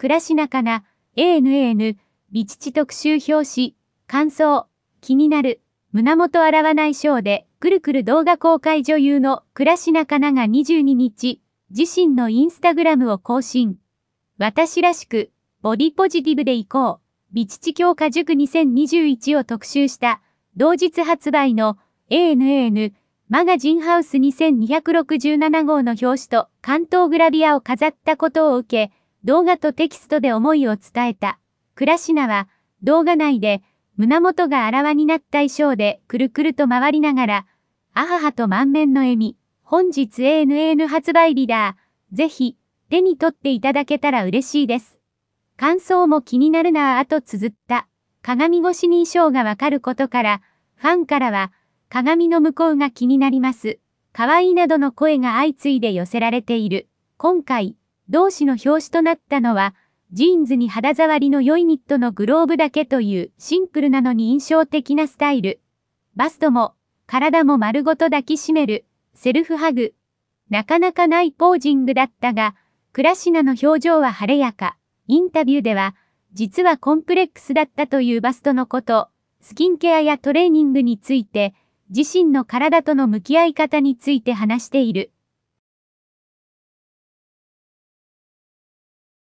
暮らしなかな、ANN、美父特集表紙、感想、気になる、胸元洗わないショーで、くるくる動画公開女優の暮らしなかなが22日、自身のインスタグラムを更新。私らしく、ボディポジティブでいこう、美父強化塾2021を特集した、同日発売の ANN マガジンハウス2267号の表紙と関東グラビアを飾ったことを受け、動画とテキストで思いを伝えた。クラシナは、動画内で、胸元があらわになった衣装でくるくると回りながら、あははと満面の笑み、本日 ANN 発売日だ。ぜひ、手に取っていただけたら嬉しいです。感想も気になるなぁと綴った。鏡越しに衣装がわかることから、ファンからは、鏡の向こうが気になります。可愛いなどの声が相次いで寄せられている。今回、同誌の表紙となったのは、ジーンズに肌触りの良いニットのグローブだけというシンプルなのに印象的なスタイル。バストも、体も丸ごと抱きしめる、セルフハグ。なかなかないポージングだったが、クラシナの表情は晴れやか。インタビューでは、実はコンプレックスだったというバストのこと、スキンケアやトレーニングについて、自身の体との向き合い方について話している。